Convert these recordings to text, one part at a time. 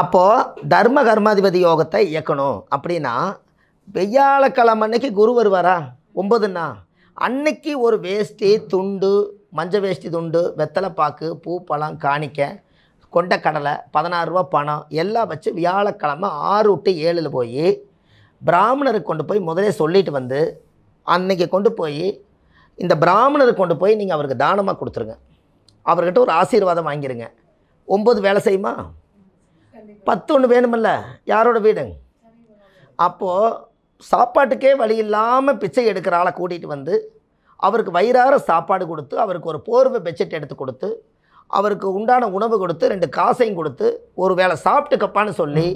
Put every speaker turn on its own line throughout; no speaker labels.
அப்போது தர்ம கர்மாதிபதி யோகத்தை இயக்கணும் அப்படின்னா வெய்யாழக்கிழமை அன்னைக்கு குரு வருவாரா ஒம்பதுன்னா அன்னைக்கு ஒரு வேஷ்டி துண்டு மஞ்சள் வேஷ்டி துண்டு வெத்தலை பாக்கு பூ பழம் காணிக்க கொண்ட கடலை பதினாறுரூவா பணம் எல்லாம் வச்சு வியாழக்கிழமை ஆறு விட்டு ஏழில் போய் பிராமணருக்கு கொண்டு போய் முதலே சொல்லிட்டு வந்து அன்னைக்கு கொண்டு போய் இந்த பிராமணருக்கு கொண்டு போய் நீங்கள் அவருக்கு தானமாக கொடுத்துருங்க அவர்கிட்ட ஒரு ஆசீர்வாதம் வாங்கிடுங்க ஒம்பது வேலை செய்யுமா பத்து ஒன்று வேணுமில்ல யாரோட வீடு அப்போது சாப்பாட்டுக்கே வழி இல்லாமல் பிச்சை எடுக்கிற ஆளை கூட்டிகிட்டு வந்து அவருக்கு வயிறார சாப்பாடு கொடுத்து அவருக்கு ஒரு போர்வை பெட்ஷீட் எடுத்து கொடுத்து அவருக்கு உண்டான உணவு கொடுத்து ரெண்டு காசையும் கொடுத்து ஒரு வேளை சாப்பிட்டுக்கப்பான்னு சொல்லி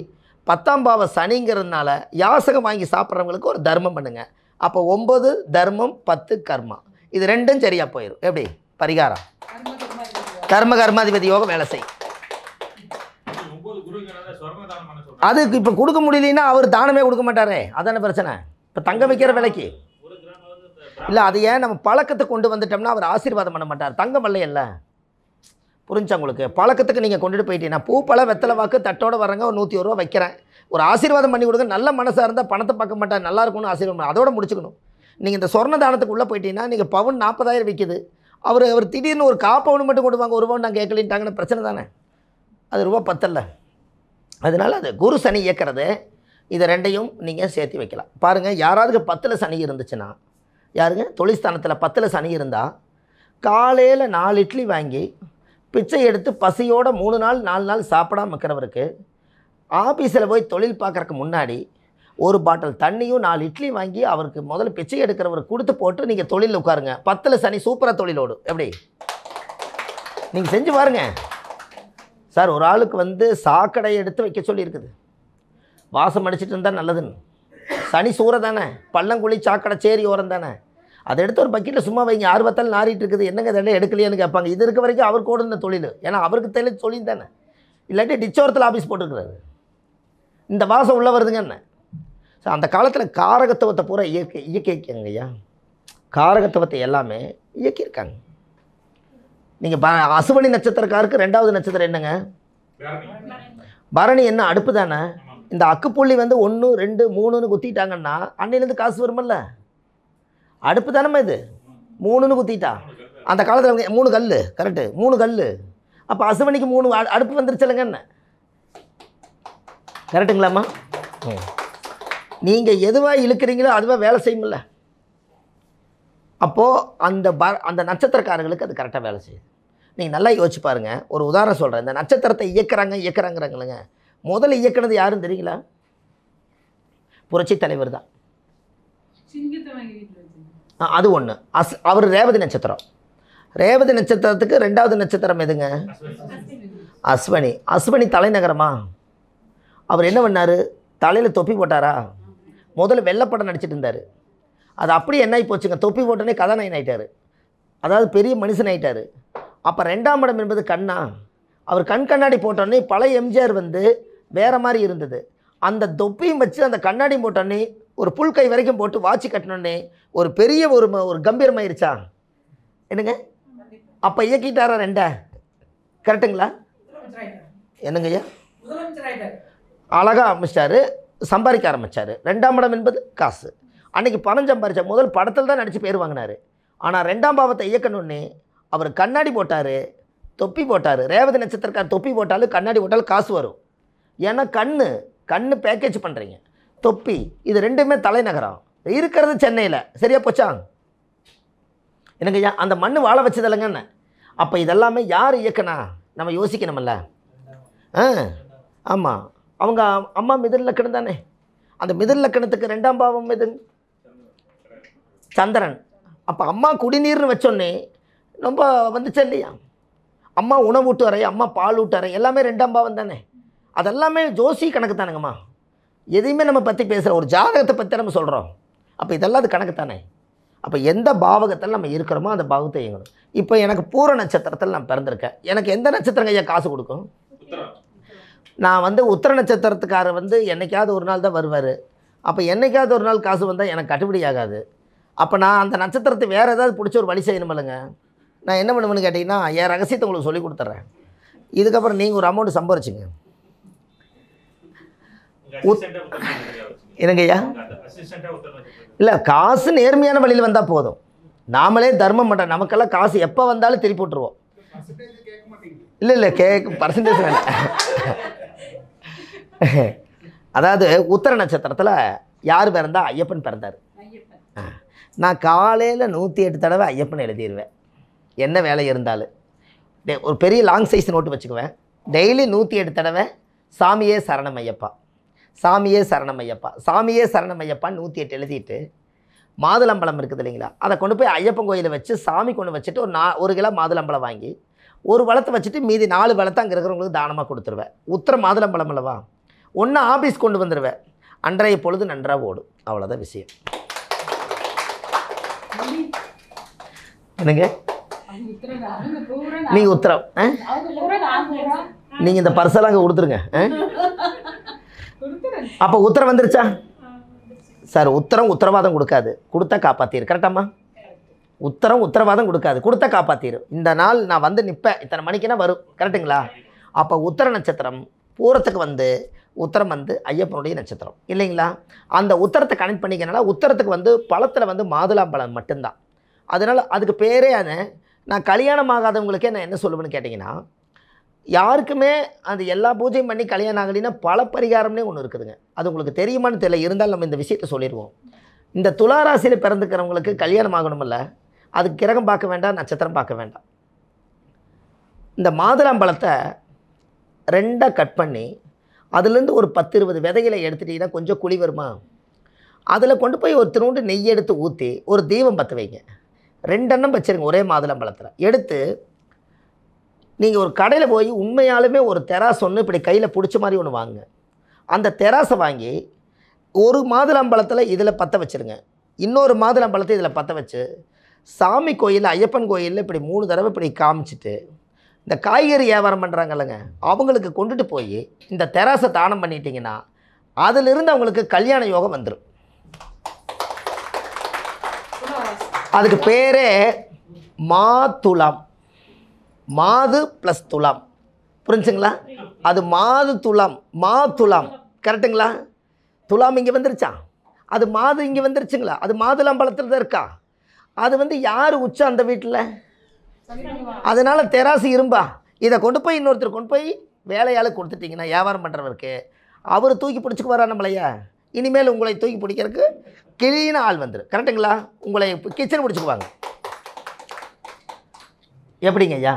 பத்தாம் பாவ சனிங்கிறதுனால யாசகம் வாங்கி சாப்பிட்றவங்களுக்கு ஒரு தர்மம் பண்ணுங்கள் அப்போ ஒம்பது தர்மம் பத்து கர்மா இது ரெண்டும் சரியாக போயிடும் எப்படி பரிகாரம் கர்ம கர்மாதிபதி யோகம் வேலை செய்யும் அதுக்கு இப்போ கொடுக்க முடியலன்னா அவர் தானமே கொடுக்க மாட்டாரே அதான பிரச்சனை இப்போ தங்கம் வைக்கிற விலைக்கு இல்லை அது ஏன் நம்ம பழக்கத்தை கொண்டு வந்துட்டோம்னா அவர் ஆசீர்வாதம் பண்ண மாட்டார் தங்கம் இல்லை புரிஞ்சா உங்களுக்கு பழக்கத்துக்கு நீங்கள் கொண்டுட்டு போயிட்டீங்கன்னா பூப்பழம் வெத்தலை வாக்கு தட்டோட வரங்க ஒரு நூற்றி ஒரு ரூபா வைக்கிறேன் ஒரு ஆசீர்வாதம் பண்ணி கொடுங்க நல்ல மனசாக இருந்தால் பணத்தை பார்க்க மாட்டார் நல்லா இருக்கும்னு ஆசீர்வாதம் அதோட முடிச்சுக்கணும் நீங்கள் இந்த சொர்ண தானத்துக்கு போயிட்டீங்கன்னா நீங்கள் பவுன் நாற்பதாயிரம் விற்கிது அவர் அவர் திடீர்னு ஒரு காப்பவுன் மட்டும் கொடுவாங்க ஒரு பவுன் நாங்கள் கேட்கலின்ட்டாங்கன்னு பிரச்சனை தானே அது ரூபா பத்தல்ல அதனால் அது குரு சனி இயக்கிறது இதை ரெண்டையும் நீங்கள் சேர்த்து வைக்கலாம் பாருங்கள் யாராவது பத்தில் சனி இருந்துச்சுன்னா யாருங்க தொழில்ஸ்தானத்தில் பத்தில் சனி இருந்தால் காலையில் நாலு இட்லி வாங்கி பிச்சை எடுத்து பசியோட மூணு நாள் நாலு நாள் சாப்பிடாமல் இருக்கிறவருக்கு ஆஃபீஸில் போய் தொழில் பார்க்குறக்கு முன்னாடி ஒரு பாட்டில் தண்ணியும் நாலு இட்லி வாங்கி அவருக்கு முதல்ல பிச்சை எடுக்கிறவருக்கு கொடுத்து போட்டு நீங்கள் தொழிலில் உட்காருங்க பத்தில் சனி சூப்பராக தொழிலோடு எப்படி நீங்கள் செஞ்சு பாருங்கள் சார் ஒரு ஆளுக்கு வந்து சாக்கடையை எடுத்து வைக்க சொல்லியிருக்குது வாசம் அடிச்சிட்டு இருந்தால் நல்லதுன்னு சனி சூறை தானே பள்ளங்குழி சாக்கடை சேரி ஓரம் தானே அதை எடுத்து ஒரு பக்கெட்டில் சும்மா வைங்க யார் பார்த்தாலும் நாரிட்டு இருக்குது என்னங்க இதெல்லாம் எடுக்கலையான்னு கேட்பாங்க இது இருக்க வரைக்கும் கூட ஓடுன தொழில் ஏன்னா அவருக்கு தெளிவு தொழில் தானே இல்லாட்டி டிச்சோரத்தில் ஆஃபீஸ் போட்டுருக்குறாரு இந்த வாசம் உள்ளே வருதுங்க என்ன ஸோ அந்த காலத்தில் காரகத்துவத்தை பூரா இயக்க இயக்கியிருக்காங்க ஐயா காரகத்துவத்தை எல்லாமே இயக்கியிருக்காங்க நீங்கள் அசுவனி நட்சத்திரக்காருக்கு ரெண்டாவது நட்சத்திரம் என்னங்க பரணி என்ன அடுப்பு தானே இந்த அக்குப்புள்ளி வந்து ஒன்று ரெண்டு மூணுன்னு குத்திட்டாங்கன்னா அன்னையிலேருந்து காசு வருமல்ல அடுப்பு தானம்மா இது மூணுன்னு குத்திட்டா அந்த காலத்தில் மூணு கல் கரெக்டு மூணு கல் அப்போ அசுவனிக்கு மூணு அடுப்பு வந்துருச்சுலங்க என்ன கரெக்டுங்களாம்மா நீங்கள் எதுவாக இழுக்கிறீங்களோ அதுவாக வேலை செய்யுமில்ல அப்போது அந்த ப அந்த நட்சத்திரக்காரர்களுக்கு அது கரெக்டாக வேலை செய்யுது நீங்கள் நல்லா யோசிச்சு பாருங்கள் ஒரு உதாரணம் சொல்கிறேன் இந்த நட்சத்திரத்தை இயக்கிறாங்க இயக்கிறாங்கிறாங்களங்க முதல்ல இயக்குனது யாருன்னு தெரியுங்களா புரட்சி தலைவர் தான் அது ஒன்று அஸ் அவர் ரேவதி நட்சத்திரம் ரேவதி நட்சத்திரத்துக்கு ரெண்டாவது நட்சத்திரம் எதுங்க அஸ்வனி அஸ்வனி தலைநகரமா அவர் என்ன பண்ணார் தலையில் தொப்பி போட்டாரா முதல்ல வெள்ளப்படம் நடிச்சிட்டு இருந்தார் அது அப்படி என்ன ஆகி போச்சுங்க தொப்பி போட்டோன்னே கதாநாயகன் ஆகிட்டார் அதாவது பெரிய மனுஷன் ஆகிட்டார் அப்போ ரெண்டாம் இடம் என்பது கண்ணா அவர் கண் கண்ணாடி போட்டோன்னே பழைய எம்ஜிஆர் வந்து வேறு மாதிரி இருந்தது அந்த தொப்பையும் வச்சு அந்த கண்ணாடி போட்டோன்னே ஒரு புல் கை வரைக்கும் போட்டு வாட்சி கட்டினோடனே ஒரு பெரிய ஒரு ஒரு கம்பீரமாயிருச்சா என்னங்க அப்போ இயக்கிட்டாரா ரெண்ட கரெக்டுங்களா என்னங்க ஐயா அழகாக ஆரம்பிச்சிட்டாரு சம்பாதிக்க ஆரம்பித்தார் ரெண்டாம் இடம் என்பது காசு அன்றைக்கி பணம் சம்பாதிச்சா முதல் படத்தில் தான் நடித்து பேர் வாங்கினார் ஆனால் ரெண்டாம் பாவத்தை இயக்கணுன்னே அவர் கண்ணாடி போட்டார் தொப்பி போட்டார் ரேவதி நட்சத்திரக்கார் தொப்பி போட்டாலும் கண்ணாடி போட்டாலும் காசு வரும் ஏன்னா கண் கண் பேக்கேஜ் பண்ணுறீங்க தொப்பி இது ரெண்டுமே தலைநகரம் இருக்கிறது சென்னையில் சரியா போச்சா எனக்கு அந்த மண் வாழ வச்சதில்லைங்க என்ன அப்போ இதெல்லாமே யார் இயக்குனா நம்ம யோசிக்கணும்ல ஆ ஆமாம் அவங்க அம்மா மிதில் லக்கணம் தானே அந்த மிதில் லக்கணத்துக்கு ரெண்டாம் பாவம் இது சந்திரன் அப்போ அம்மா குடிநீர்னு வச்சோன்னே ரொம்ப வந்துச்சு இல்லையா அம்மா உணவு ஊட்டு அறை அம்மா பால் ஊட்டு அறை எல்லாமே ரெண்டாம் பாவம் தானே அதெல்லாமே ஜோசி கணக்கு தானுங்கம்மா எதையுமே நம்ம பற்றி பேசுகிற ஒரு ஜாதகத்தை பற்றி நம்ம சொல்கிறோம் அப்போ இதெல்லாம் அது கணக்கு தானே அப்போ எந்த பாவகத்தில் நம்ம இருக்கிறோமோ அந்த பாவத்தை இயங்கணும் இப்போ எனக்கு பூர நட்சத்திரத்தில் நான் பிறந்திருக்கேன் எனக்கு எந்த நட்சத்திரங்க ஐயா காசு கொடுக்கும் நான் வந்து உத்தர நட்சத்திரத்துக்காரர் வந்து என்றைக்காவது ஒரு நாள் தான் வருவார் அப்போ என்றைக்காவது ஒரு நாள் காசு வந்தால் எனக்கு கட்டுப்படி ஆகாது அப்போ நான் அந்த நட்சத்திரத்தை வேறு ஏதாவது பிடிச்ச ஒரு வழி செய்யணும் இல்லைங்க நான் என்ன பண்ணுவேன்னு கேட்டிங்கன்னா என் ரகசியத்தை உங்களுக்கு சொல்லி கொடுத்துட்றேன் இதுக்கப்புறம் நீங்கள் ஒரு அமௌண்ட் சம்பாரிச்சிங்க என்னங்கய்யா இல்லை காசு நேர்மையான வழியில் வந்தால் போதும் நாமளே தர்மம் பண்ணுறோம் நமக்கெல்லாம் காசு எப்போ வந்தாலும் திருப்பி விட்டுருவோம் இல்லை இல்லை கேக் பர்சன்டேஜ் வேணாம் அதாவது உத்தர நட்சத்திரத்தில் யார் பிறந்தா ஐயப்பன் பிறந்தார் நான் காலையில் நூற்றி எட்டு தடவை ஐயப்பன் எழுதிடுவேன் என்ன வேலை இருந்தாலும் ஒரு பெரிய லாங் சைஸ் நோட்டு வச்சுக்குவேன் டெய்லி நூற்றி எட்டு தடவை சாமியே சரணம் ஐயப்பா சாமியே சரணம் ஐயப்பா சாமியே சரணம் ஐயப்பா நூற்றி எட்டு எழுதிட்டு மாதுளம்பழம் இருக்குது இல்லைங்களா அதை கொண்டு போய் ஐயப்பன் கோயிலை வச்சு சாமி கொண்டு வச்சுட்டு ஒரு நா ஒரு கிலோ மாதுளம்பழம் வாங்கி ஒரு வளத்தை வச்சுட்டு மீதி நாலு வளத்தை அங்கே இருக்கிறவங்களுக்கு தானமாக கொடுத்துருவேன் உத்தரம் மாதுளம்பழம் அல்லவா ஒன்று ஆஃபீஸ் கொண்டு வந்துடுவேன் அன்றைய பொழுது நன்றாக ஓடும் அவ்வளோதான் விஷயம் என்னங்க நீங்கள் உத்தரவு நீங்கள் இந்த பர்சல் அங்கே கொடுத்துருங்க அப்போ உத்தரவு வந்துருச்சா சார் உத்தரம் உத்தரவாதம் கொடுக்காது கொடுத்தா காப்பாற்றிரு கரெக்டாமா உத்தரம் உத்தரவாதம் கொடுக்காது கொடுத்தா காப்பாற்றிரு இந்த நாள் நான் வந்து நிற்பேன் இத்தனை மணிக்குன்னா வரும் கரெக்டுங்களா அப்போ உத்தர நட்சத்திரம் பூரத்துக்கு வந்து உத்தரம் வந்து ஐயப்பனுடைய நட்சத்திரம் இல்லைங்களா அந்த உத்தரத்தை கனெக்ட் பண்ணிக்கனால உத்தரத்துக்கு வந்து பழத்தில் வந்து மாதுளாம்பழம் மட்டும்தான் அதனால் அதுக்கு பேரே அந்த நான் கல்யாணம் ஆகாதவங்களுக்கே நான் என்ன சொல்லுவேன்னு கேட்டிங்கன்னா யாருக்குமே அந்த எல்லா பூஜையும் பண்ணி கல்யாணம் ஆகலைன்னா பல பரிகாரம்னே ஒன்று இருக்குதுங்க அது உங்களுக்கு தெரியுமான்னு தெரியல இருந்தால் நம்ம இந்த விஷயத்தை சொல்லிடுவோம் இந்த துளாராசியில் பிறந்துக்கிறவங்களுக்கு கல்யாணம் ஆகணுமில்ல அதுக்கு கிரகம் பார்க்க வேண்டாம் நட்சத்திரம் பார்க்க வேண்டாம் இந்த மாதுளம்பழத்தை ரெண்டாக கட் பண்ணி அதுலேருந்து ஒரு பத்து இருபது விதைகளை எடுத்துட்டிங்கன்னா கொஞ்சம் குழி வருமா அதில் கொண்டு போய் ஒரு திருண்டு நெய் எடுத்து ஊற்றி ஒரு தீபம் பற்ற வைங்க ரெண்டெண்ணம் வச்சுருங்க ஒரே மாதுளம்பழத்தில் எடுத்து நீங்கள் ஒரு கடையில் போய் உண்மையாலுமே ஒரு தெராஸ் ஒன்று இப்படி கையில் பிடிச்ச மாதிரி ஒன்று வாங்க அந்த தெராஸை வாங்கி ஒரு மாதுளம்பழத்தில் இதில் பற்ற வச்சுருங்க இன்னொரு மாதுளம்பழத்தை இதில் பற்ற வச்சு சாமி கோயிலில் ஐயப்பன் கோயிலில் இப்படி மூணு தடவை இப்படி காமிச்சிட்டு இந்த காய்கறி வியாபாரம் பண்ணுறாங்கல்லங்க அவங்களுக்கு கொண்டுட்டு போய் இந்த தெராசை தானம் பண்ணிட்டீங்கன்னா அதிலிருந்து அவங்களுக்கு கல்யாண யோகம் வந்துடும் அதுக்கு பேரே மா துலாம் மாது ப்ளஸ் துலாம் புரிஞ்சுங்களா அது மாது துலாம் மா துலாம் கரெக்டுங்களா துலாம் இங்கே வந்துருச்சா அது மாது இங்கே வந்துருச்சுங்களா அது மாதுலாம் பழத்தில் தான் இருக்கா அது வந்து யார் உச்சம் அந்த வீட்டில் அதனால் தெராசு இரும்பா இதை கொண்டு போய் இன்னொருத்தர் கொண்டு போய் வேலையால் கொடுத்துட்டிங்கன்னா வியாபாரம் பண்ணுறவருக்கு அவர் தூக்கி பிடிச்சிக்கு வரா நம்மளையா இனிமேல் உங்களை தூக்கி பிடிக்கிறதுக்கு கிளீன ஆள் வந்துடும் கரெக்டுங்களா உங்களை கிச்சன் பிடிச்சிக்குவாங்க எப்படிங்க ஐயா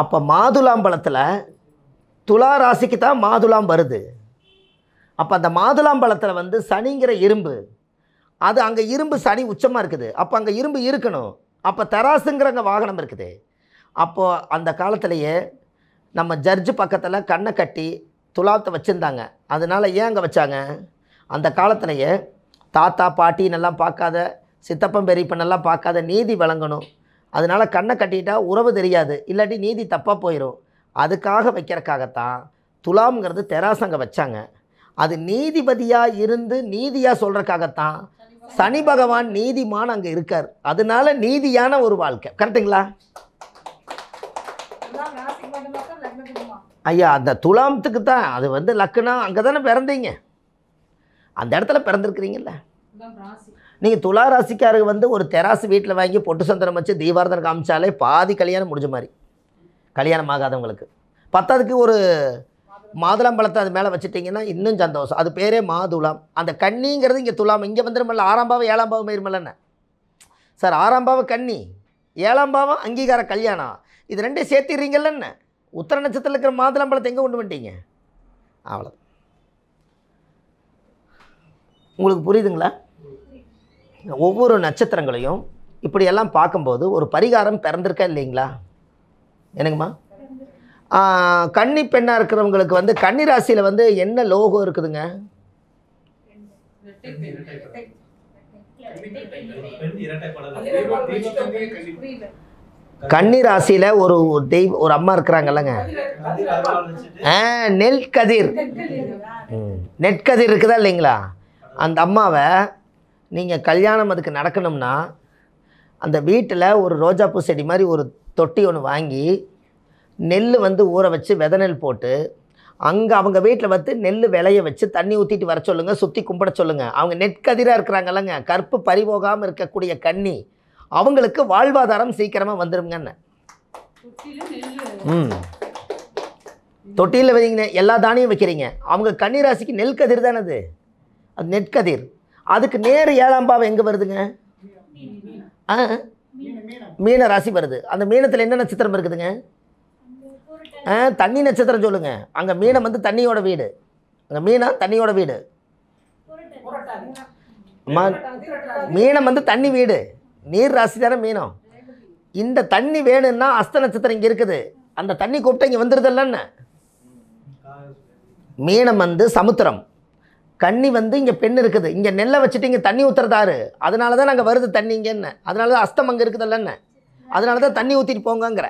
அப்போ மாதுளாம்பழத்தில் துலா ராசிக்கு தான் மாதுளாம் வருது அப்போ அந்த மாதுளாம்பழத்தில் வந்து சனிங்கிற இரும்பு அது அங்கே இரும்பு சனி உச்சமாக இருக்குது அப்போ அங்கே இரும்பு இருக்கணும் அப்போ தராசுங்கிறங்க வாகனம் இருக்குது அப்போது அந்த காலத்திலேயே நம்ம ஜட்ஜு பக்கத்தில் கண்ணை கட்டி துலாத்தை வச்சுருந்தாங்க அதனால் ஏன் அங்கே வச்சாங்க அந்த காலத்திலேயே தாத்தா பாட்டின்னெல்லாம் பார்க்காத சித்தப்பன் பெரியப்பனெல்லாம் பார்க்காத நீதி வழங்கணும் அதனால் கண்ணை கட்டிட்டால் உறவு தெரியாது இல்லாட்டி நீதி தப்பாக போயிடும் அதுக்காக வைக்கிறக்காகத்தான் துலாம்ங்கிறது தெராசங்க வச்சாங்க அது நீதிபதியாக இருந்து நீதியாக சொல்கிறக்காகத்தான் சனி பகவான் நீதிமான் அங்கே இருக்கார் அதனால நீதியான ஒரு வாழ்க்கை கரெக்டுங்களா ஐயா அந்த துலாமத்துக்கு தான் அது வந்து லக்குனா அங்கே தானே பிறந்தீங்க அந்த இடத்துல பிறந்திருக்கிறீங்கல்ல நீங்கள் துலா ராசிக்காரர் வந்து ஒரு தெராசு வீட்டில் வாங்கி பொட்டு சந்திரம் வச்சு தீபாரதனை காமிச்சாலே பாதி கல்யாணம் முடிஞ்ச மாதிரி கல்யாணம் ஆகாதவங்களுக்கு பத்தாவதுக்கு ஒரு மாதுளம்பழத்தை அது மேலே வச்சுட்டிங்கன்னா இன்னும் சந்தோஷம் அது பேரே மாதுலாம் அந்த கண்ணிங்கிறது இங்கே துலாம் இங்கே வந்துருமில்ல ஆறாம் பாவம் ஏழாம் பாவம் இருமில்லண்ண சார் ஆறாம் பாவம் கண்ணி ஏழாம் பாவம் அங்கீகார கல்யாணம் இது ரெண்டே சேர்த்திடுறீங்கள்லன்னு உத்தர நட்சத்திரத்தில் இருக்கிற மாதுளம்பழத்தை எங்கே கொண்டு வந்துட்டீங்க அவ்வளோ உங்களுக்கு புரியுதுங்களா ஒவ்வொரு நட்சத்திரங்களையும் இப்படியெல்லாம் பார்க்கும்போது ஒரு பரிகாரம் பிறந்திருக்கா இல்லைங்களா என்னங்கம்மா கன்னி பெண்ணாக இருக்கிறவங்களுக்கு வந்து கன்னி ராசியில் வந்து என்ன லோகம் இருக்குதுங்க இரட்டை கன்னி ராசியில் ஒரு தெய்வம் ஒரு அம்மா இருக்கிறாங்கல்லங்க நெல் கதிர் நெற்கதிர் இருக்குதா இல்லைங்களா அந்த அம்மாவை நீங்கள் கல்யாணம் அதுக்கு நடக்கணும்னா அந்த வீட்டில் ஒரு ரோஜாப்பூ செடி மாதிரி ஒரு தொட்டி ஒன்று வாங்கி நெல் வந்து ஊற வச்சு வித நெல் போட்டு அங்கே அவங்க வீட்டில் வந்து நெல் விளைய வச்சு தண்ணி ஊற்றிட்டு வர சொல்லுங்கள் சுற்றி கும்பிட சொல்லுங்கள் அவங்க நெற்கதிராக இருக்கிறாங்கல்லங்க கருப்பு பறிபோகாமல் இருக்கக்கூடிய கண்ணி அவங்களுக்கு வாழ்வாதாரம் சீக்கிரமாக வந்துடுங்க ம் தொட்டியில் வைங்க எல்லா தானியம் வைக்கிறீங்க அவங்க கன்னிராசிக்கு நெல் கதிர் தானே அது அது நெற்கதிர் அதுக்கு நேர் ஏழாம் பாவம் எங்கே வருதுங்க ஆ மீன ராசி வருது அந்த மீனத்தில் என்ன நட்சத்திரம் இருக்குதுங்க ஆ தண்ணி நட்சத்திரம் சொல்லுங்கள் அங்கே மீனம் வந்து தண்ணியோட வீடு அங்கே மீனா தண்ணியோட வீடு மீனம் வந்து தண்ணி வீடு நீர் ராசி தானே மீனம் இந்த தண்ணி வேணும்னா அஸ்த நட்சத்திரம் இங்கே இருக்குது அந்த தண்ணி கூப்பிட்டு இங்கே வந்துடுதில்லன்னு மீனம் வந்து சமுத்திரம் கண்ணி வந்து இங்கே பெண் இருக்குது இங்கே நெல்லை வச்சுட்டு இங்கே தண்ணி ஊற்றுறதாரு அதனால தான் நாங்கள் வருது தண்ணி இங்கேன்னு அதனால தான் அஸ்தம் அங்கே இருக்குதில்லன்னு அதனால தான் தண்ணி ஊற்றிட்டு போங்கங்கிற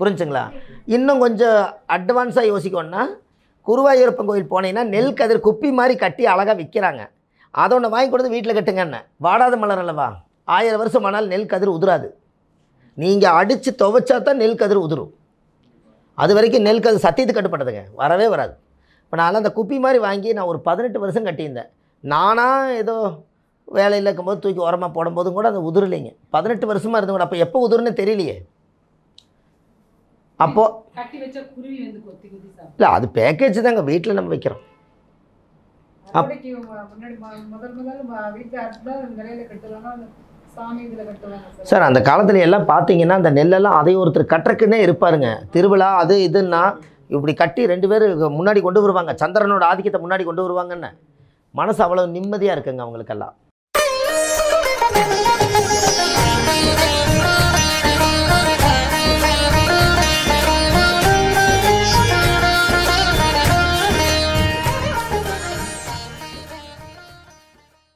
புரிஞ்சுங்களா இன்னும் கொஞ்சம் அட்வான்ஸாக யோசிக்கணும்னா குருவாயூரப்பன் கோயில் போனீங்கன்னா நெல் கதிர் குப்பி மாதிரி கட்டி அழகாக விற்கிறாங்க அதை ஒன்று வாங்கி கொடுத்து வீட்டில் கட்டுங்கண்ணே வாடாத மலர் அல்லவா ஆயிரம் வருஷம் ஆனால் நெல் கதிர் உதிராது நீங்கள் அடித்து துவைச்சா தான் நெல் கதிர் உதிரும் அது வரைக்கும் நெல் கதிர் சத்தியத்துக்கு கட்டுப்பட்டதுங்க வரவே வராது இப்போ நான் அந்த குப்பி மாதிரி வாங்கி நான் ஒரு பதினெட்டு வருஷம் கட்டியிருந்தேன் நானாக ஏதோ வேலையில் இருக்கும்போது தூக்கி உரமாக போடும்போதும் கூட அது உதிரலைங்க பதினெட்டு வருஷமாக இருந்து கூட அப்போ எப்போ உதிர்னு தெரியலையே அப்போது இல்லை அது பேக்கேஜ் தாங்க வீட்டில் நம்ம வைக்கிறோம் சார் அந்த காலத்துல எல்லாம் பாத்தீங்கன்னா அந்த நெல்லெல்லாம் அதை ஒருத்தர் கட்டுறக்குன்னே இருப்பாருங்க திருவிழா அது இதுன்னா இப்படி கட்டி ரெண்டு பேர் முன்னாடி கொண்டு வருவாங்க சந்திரனோட ஆதிக்கத்தை முன்னாடி கொண்டு வருவாங்கன்னு மனசு அவ்வளோ நிம்மதியாக இருக்குங்க அவங்களுக்கெல்லாம்